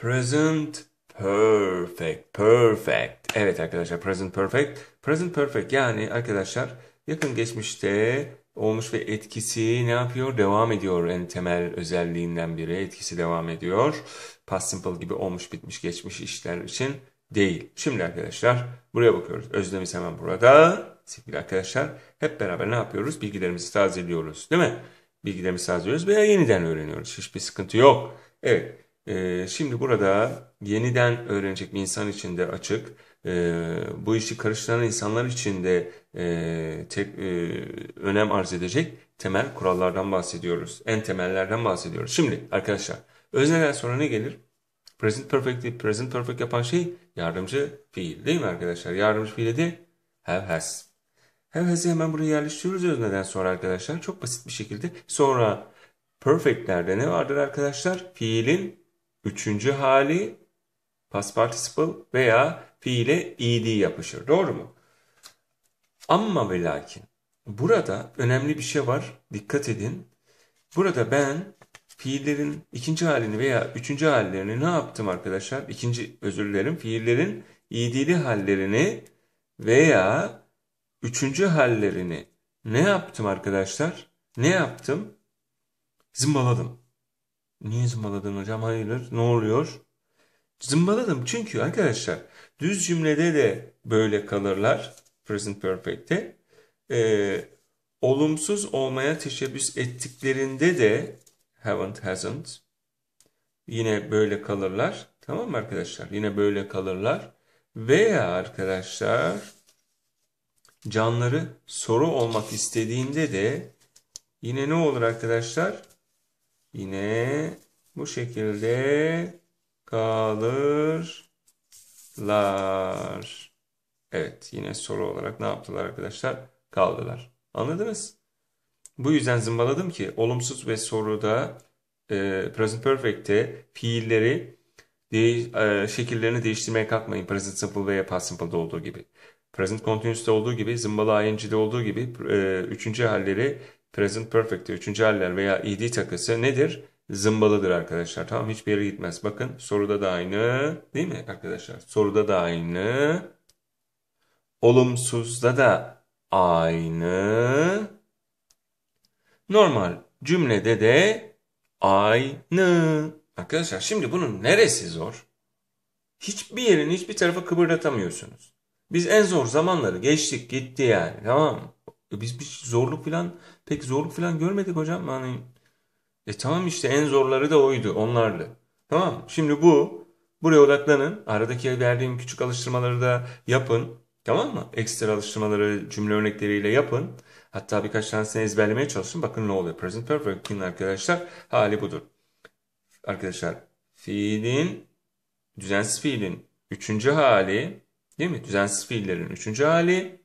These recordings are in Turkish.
Present perfect. Perfect. Evet arkadaşlar present perfect. Present perfect yani arkadaşlar yakın geçmişte olmuş ve etkisi ne yapıyor? Devam ediyor en temel özelliğinden biri. Etkisi devam ediyor. Past simple gibi olmuş bitmiş geçmiş işler için değil. Şimdi arkadaşlar buraya bakıyoruz. Özlemiz hemen burada. Sevgili arkadaşlar hep beraber ne yapıyoruz? Bilgilerimizi tazeliyoruz değil mi? Bilgilerimizi tazeliyoruz veya yeniden öğreniyoruz. Hiçbir sıkıntı yok. Evet. Ee, şimdi burada yeniden öğrenecek bir insan için de açık. Ee, bu işi karıştıran insanlar için de e, tek, e, önem arz edecek temel kurallardan bahsediyoruz. En temellerden bahsediyoruz. Şimdi arkadaşlar özneden sonra ne gelir? Present perfect Present perfect yapan şey yardımcı fiil değil mi arkadaşlar? Yardımcı fiil de have has. Have has'i hemen buraya yerleştiriyoruz özneden sonra arkadaşlar. Çok basit bir şekilde. Sonra perfectlerde ne vardır arkadaşlar? Fiilin Üçüncü hali past participle veya fiile id yapışır. Doğru mu? Ama ve lakin. Burada önemli bir şey var. Dikkat edin. Burada ben fiillerin ikinci halini veya üçüncü hallerini ne yaptım arkadaşlar? İkinci özür dilerim. Fiillerin idili hallerini veya üçüncü hallerini ne yaptım arkadaşlar? Ne yaptım? Zımbaladım. Niye zımbaladın hocam? Hayırdır? Ne oluyor? Zımbaladım çünkü arkadaşlar düz cümlede de böyle kalırlar. Present Perfect'te. Ee, olumsuz olmaya teşebbüs ettiklerinde de haven't hasn't yine böyle kalırlar. Tamam mı arkadaşlar? Yine böyle kalırlar. Veya arkadaşlar canları soru olmak istediğinde de yine ne olur arkadaşlar? Yine bu şekilde kalırlar. Evet yine soru olarak ne yaptılar arkadaşlar? Kaldılar. Anladınız? Bu yüzden zımbaladım ki olumsuz ve soruda e, present perfect'te fiilleri de, e, şekillerini değiştirmeye kalkmayın. Present simple veya past simple'da olduğu gibi. Present continuous'ta olduğu gibi, zımbalı ing'de olduğu gibi e, üçüncü halleri present perfect'te üçüncü haller veya id e takısı nedir? Zımbalıdır arkadaşlar. Tamam hiçbir yere gitmez. Bakın soruda da aynı değil mi arkadaşlar? Soruda da aynı. Olumsuzda da aynı. Normal cümlede de aynı. Arkadaşlar şimdi bunun neresi zor? Hiçbir yerini hiçbir tarafa kıpırdatamıyorsunuz. Biz en zor zamanları geçtik gitti yani tamam mı? E biz bir zorluk falan pek zorluk falan görmedik hocam. Hani e tamam işte en zorları da oydu. Onlardı. Tamam. Şimdi bu buraya odaklanın. Aradaki verdiğim küçük alıştırmaları da yapın. Tamam mı? Ekstra alıştırmaları cümle örnekleriyle yapın. Hatta birkaç tanesini ezberlemeye çalışın. Bakın ne oluyor. Present Perfect'in arkadaşlar hali budur. Arkadaşlar fiilin düzensiz fiilin üçüncü hali değil mi? Düzensiz fiillerin üçüncü hali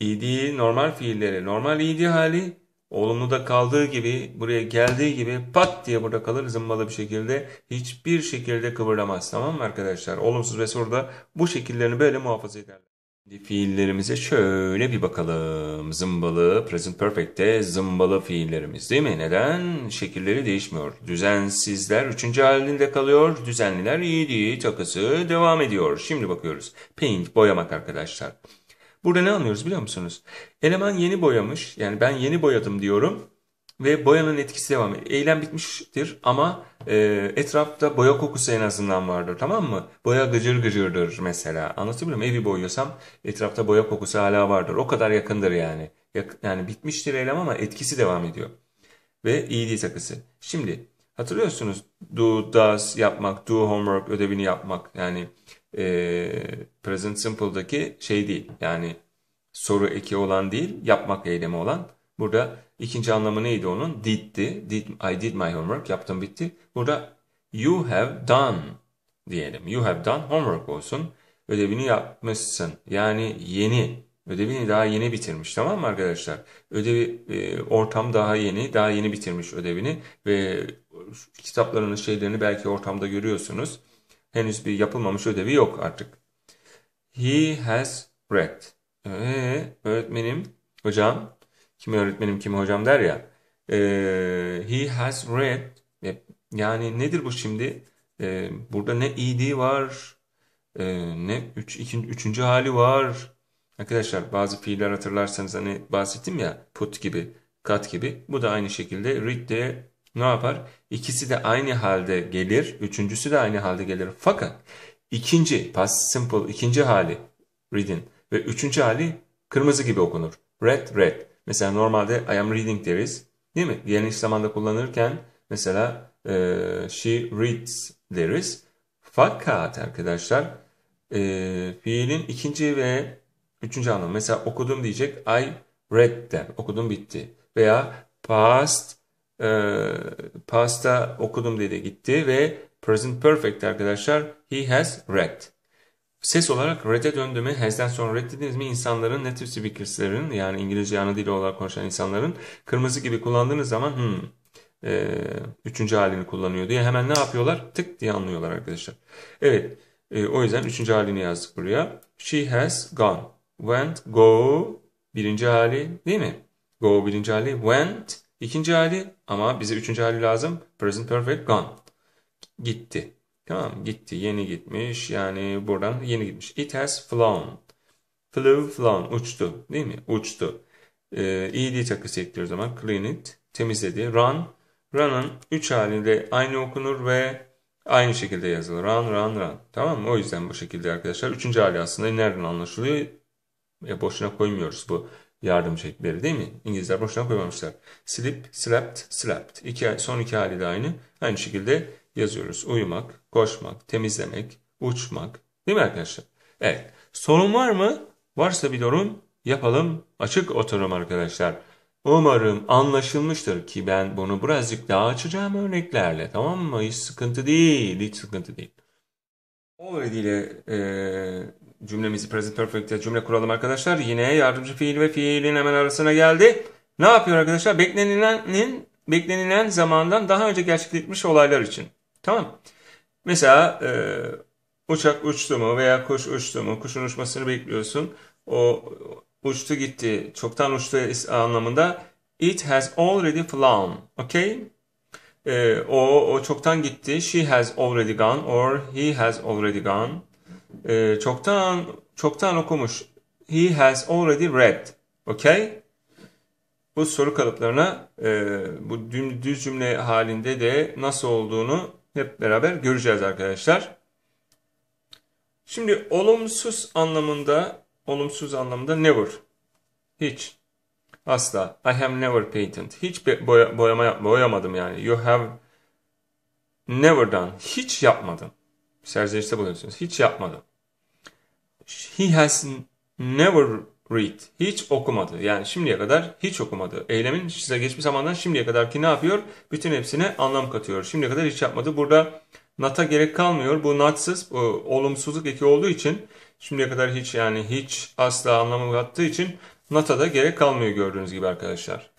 İdi normal fiilleri, normal idi hali olumlu da kaldığı gibi buraya geldiği gibi pat diye burada kalır zımbalı bir şekilde hiçbir şekilde kıvırlamaz tamam mı arkadaşlar? Olumsuz ve soruda bu şekillerini böyle muhafaza ederler. Şimdi fiillerimize şöyle bir bakalım. Zımbalı, present perfect'te zımbalı fiillerimiz değil mi? Neden? Şekilleri değişmiyor. Düzensizler üçüncü halinde kalıyor. Düzenliler iyiydi. Takısı devam ediyor. Şimdi bakıyoruz. Paint, boyamak arkadaşlar. Burada ne anlıyoruz biliyor musunuz? Eleman yeni boyamış. Yani ben yeni boyadım diyorum. Ve boyanın etkisi devam ediyor. Eylem bitmiştir ama e, etrafta boya kokusu en azından vardır tamam mı? Boya gıcır gıcırdır mesela. Anlatabiliyor muyum? Evi boyuyorsam etrafta boya kokusu hala vardır. O kadar yakındır yani. yani bitmiştir eylem ama etkisi devam ediyor. Ve iyi değil takısı. Şimdi hatırlıyorsunuz do, does yapmak, do homework ödevini yapmak. Yani e, present simple'daki şey değil. Yani soru eki olan değil, yapmak eylemi olan. Burada ikinci anlamı neydi onun? Did'ti. Did, I did my homework. Yaptım bitti. Burada you have done diyelim. You have done homework olsun. Ödevini yapmışsın. Yani yeni. Ödevini daha yeni bitirmiş tamam mı arkadaşlar? Ödevi e, ortam daha yeni. Daha yeni bitirmiş ödevini. Ve kitaplarının şeylerini belki ortamda görüyorsunuz henüz bir yapılmamış ödevi yok artık. He has read. Ee, öğretmenim, hocam, kimi öğretmenim kimi hocam der ya. Ee, he has read. E, yani nedir bu şimdi? Ee, burada ne ed var, e, ne üç, ikinci, üçüncü hali var. Arkadaşlar bazı fiiller hatırlarsanız hani bahsettim ya put gibi, cut gibi. Bu da aynı şekilde read de ne yapar? İkisi de aynı halde gelir. Üçüncüsü de aynı halde gelir. Fakat ikinci past simple ikinci hali reading ve üçüncü hali kırmızı gibi okunur. Red red. Mesela normalde I am reading deriz. Değil mi? Diğer iş zamanda kullanırken mesela e, she reads deriz. Fakat arkadaşlar e, fiilin ikinci ve üçüncü anlamı. Mesela okudum diyecek I read der. Okudum bitti. Veya past e, pasta okudum dedi gitti ve present perfect arkadaşlar he has read. Ses olarak red'e döndü mü, has'den sonra red dediniz mi insanların native speakers'ların yani İngilizce ana dili olarak konuşan insanların kırmızı gibi kullandığınız zaman hmm, e, üçüncü halini kullanıyor diye hemen ne yapıyorlar? Tık diye anlıyorlar arkadaşlar. Evet e, o yüzden üçüncü halini yazdık buraya. She has gone. Went, go birinci hali değil mi? Go birinci hali. Went, İkinci hali ama bize üçüncü hali lazım. Present perfect gone. Gitti. Tamam gitti. Yeni gitmiş. Yani buradan yeni gitmiş. It has flown. Flew flown. Uçtu. Değil mi? Uçtu. Ee, ed takısı ekliyoruz ama. Clean it. Temizledi. Run. Run'ın 3 halinde aynı okunur ve aynı şekilde yazılır. Run run run. Tamam mı? O yüzden bu şekilde arkadaşlar. Üçüncü hali aslında nereden anlaşılıyor? E, boşuna koymuyoruz bu yardım şekilleri değil mi? İngilizler boşuna koymamışlar. Slip, slept, slept. İki, son iki hali de aynı. Aynı şekilde yazıyoruz. Uyumak, koşmak, temizlemek, uçmak. Değil mi arkadaşlar? Evet. Sorun var mı? Varsa bir yorum yapalım. Açık oturum arkadaşlar. Umarım anlaşılmıştır ki ben bunu birazcık daha açacağım örneklerle. Tamam mı? Hiç sıkıntı değil. Hiç sıkıntı değil. O öğretiyle e, Cümlemizi Present Perfect'te cümle kuralım arkadaşlar. Yine yardımcı fiil ve fiilin hemen arasına geldi. Ne yapıyor arkadaşlar? Beklenilenin beklenilen zamandan daha önce gerçekleşmiş olaylar için. Tamam. Mesela e, uçak uçtu mu veya kuş uçtu mu? Kuşun uçmasını bekliyorsun. O uçtu gitti. Çoktan uçtu anlamında. It has already flown. Okay? E, o, o çoktan gitti. She has already gone or he has already gone e, çoktan çoktan okumuş. He has already read. Okay? Bu soru kalıplarına e, bu düz cümle halinde de nasıl olduğunu hep beraber göreceğiz arkadaşlar. Şimdi olumsuz anlamında olumsuz anlamında never. Hiç. Asla. I have never painted. Hiç boya, boyama boyamadım yani. You have never done. Hiç yapmadın serzenişte bulunuyorsunuz. Hiç yapmadı. He has never read. Hiç okumadı. Yani şimdiye kadar hiç okumadı. Eylemin size geçmiş zamandan şimdiye kadar ki ne yapıyor? Bütün hepsine anlam katıyor. Şimdiye kadar hiç yapmadı. Burada not'a gerek kalmıyor. Bu notsız, olumsuzluk eki olduğu için şimdiye kadar hiç yani hiç asla anlamı kattığı için nota da gerek kalmıyor gördüğünüz gibi arkadaşlar.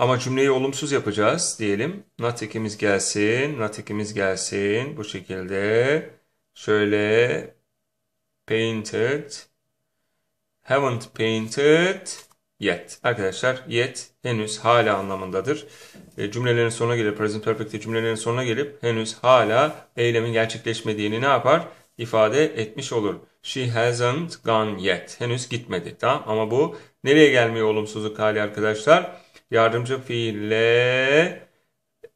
Ama cümleyi olumsuz yapacağız diyelim. Not ekimiz gelsin, not ekimiz gelsin. Bu şekilde şöyle painted haven't painted yet. Arkadaşlar yet henüz hala anlamındadır. E, cümlelerin sonuna gelip present perfect'te cümlelerin sonuna gelip henüz hala eylemin gerçekleşmediğini ne yapar? ifade etmiş olur. She hasn't gone yet. Henüz gitmedi. Tamam ama bu nereye gelmiyor olumsuzluk hali arkadaşlar? yardımcı fiille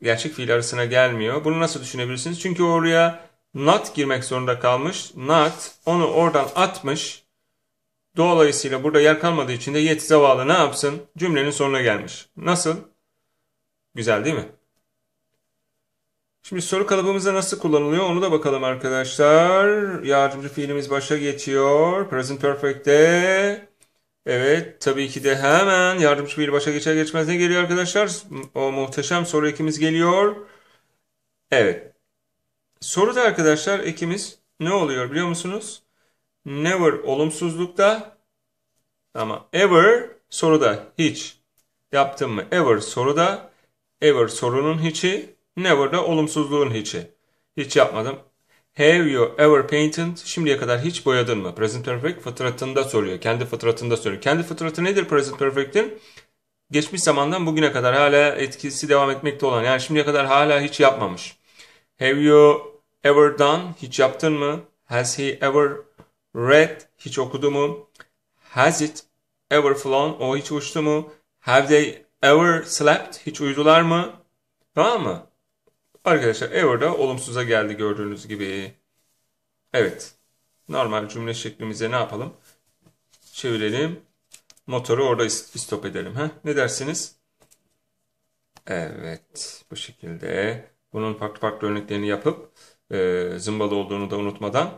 gerçek fiil arasına gelmiyor. Bunu nasıl düşünebilirsiniz? Çünkü oraya not girmek zorunda kalmış. Not onu oradan atmış. Dolayısıyla burada yer kalmadığı için de yet zavallı ne yapsın? Cümlenin sonuna gelmiş. Nasıl? Güzel değil mi? Şimdi soru kalıbımızda nasıl kullanılıyor onu da bakalım arkadaşlar. Yardımcı fiilimiz başa geçiyor. Present Perfect'te Evet tabii ki de hemen yardımcı bir başa geçer geçmez ne geliyor arkadaşlar? O muhteşem soru ekimiz geliyor. Evet. Soru da arkadaşlar ekimiz ne oluyor biliyor musunuz? Never olumsuzlukta ama ever soruda hiç. Yaptım mı? Ever soruda. Ever sorunun hiçi. Never de olumsuzluğun hiçi. Hiç yapmadım. Have you ever painted? Şimdiye kadar hiç boyadın mı? Present Perfect fıtratında soruyor. Kendi fıtratında soruyor. Kendi fıtratı nedir Present Perfect'in? Geçmiş zamandan bugüne kadar hala etkisi devam etmekte olan. Yani şimdiye kadar hala hiç yapmamış. Have you ever done? Hiç yaptın mı? Has he ever read? Hiç okudu mu? Has it ever flown? O hiç uçtu mu? Have they ever slept? Hiç uyudular mı? Tamam mı? Arkadaşlar error'da olumsuza geldi gördüğünüz gibi. Evet. Normal cümle şeklimize ne yapalım? Çevirelim. Motoru orada istop edelim. Ha? Ne dersiniz? Evet. Bu şekilde. Bunun farklı farklı örneklerini yapıp e, zımbalı olduğunu da unutmadan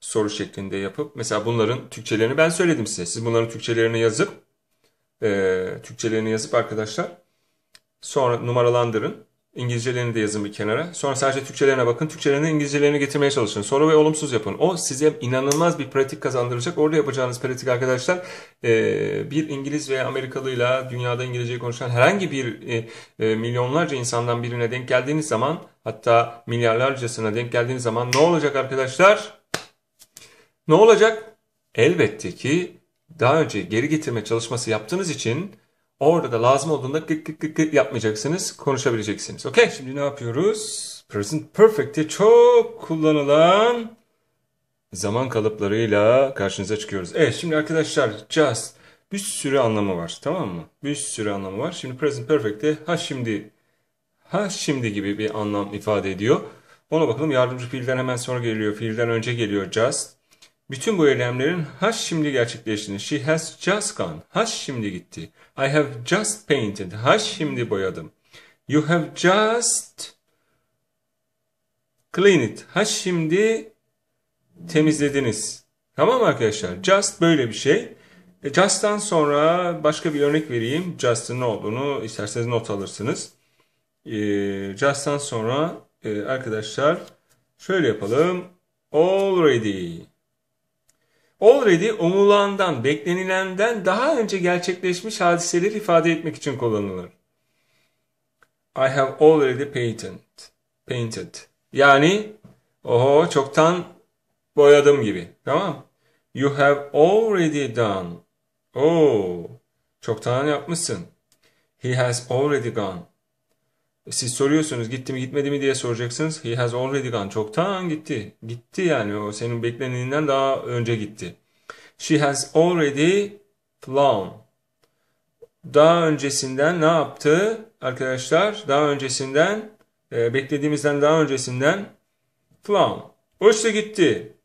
soru şeklinde yapıp mesela bunların Türkçelerini ben söyledim size. Siz bunların Türkçelerini yazıp e, Türkçelerini yazıp arkadaşlar sonra numaralandırın. İngilizcelerini de yazın bir kenara. Sonra sadece Türkçelerine bakın. Türkçelerine İngilizcelerini getirmeye çalışın. Soru ve olumsuz yapın. O size inanılmaz bir pratik kazandıracak. Orada yapacağınız pratik arkadaşlar e, bir İngiliz veya Amerikalıyla dünyada İngilizce konuşan herhangi bir e, e, milyonlarca insandan birine denk geldiğiniz zaman hatta milyarlarcasına denk geldiğiniz zaman ne olacak arkadaşlar? Ne olacak? Elbette ki daha önce geri getirme çalışması yaptığınız için Orada da lazım olduğunda gık gık gık, gık yapmayacaksınız. Konuşabileceksiniz. Okey şimdi ne yapıyoruz? Present perfect'te çok kullanılan zaman kalıplarıyla karşınıza çıkıyoruz. Evet şimdi arkadaşlar just bir sürü anlamı var tamam mı? Bir sürü anlamı var. Şimdi present perfect'te ha şimdi ha şimdi gibi bir anlam ifade ediyor. Ona bakalım yardımcı fiilden hemen sonra geliyor. Fiilden önce geliyor just. Bütün bu eylemlerin has şimdi gerçekleştiğini. She has just gone. Has şimdi gitti. I have just painted. Has şimdi boyadım. You have just cleaned. it. Ha şimdi temizlediniz. Tamam arkadaşlar? Just böyle bir şey. E, just'tan sonra başka bir örnek vereyim. Just'ın ne olduğunu isterseniz not alırsınız. E, just'tan sonra e, arkadaşlar şöyle yapalım. Already already umulandan, beklenilenden daha önce gerçekleşmiş hadiseleri ifade etmek için kullanılır. I have already painted. Painted. Yani oho çoktan boyadım gibi. Tamam. You have already done. Oh, çoktan yapmışsın. He has already gone. Siz soruyorsunuz gitti mi gitmedi mi diye soracaksınız. He has already gone. Çoktan gitti. Gitti yani o senin bekleneninden daha önce gitti. She has already flown. Daha öncesinden ne yaptı arkadaşlar? Daha öncesinden e, beklediğimizden daha öncesinden flown. Uçtu gitti.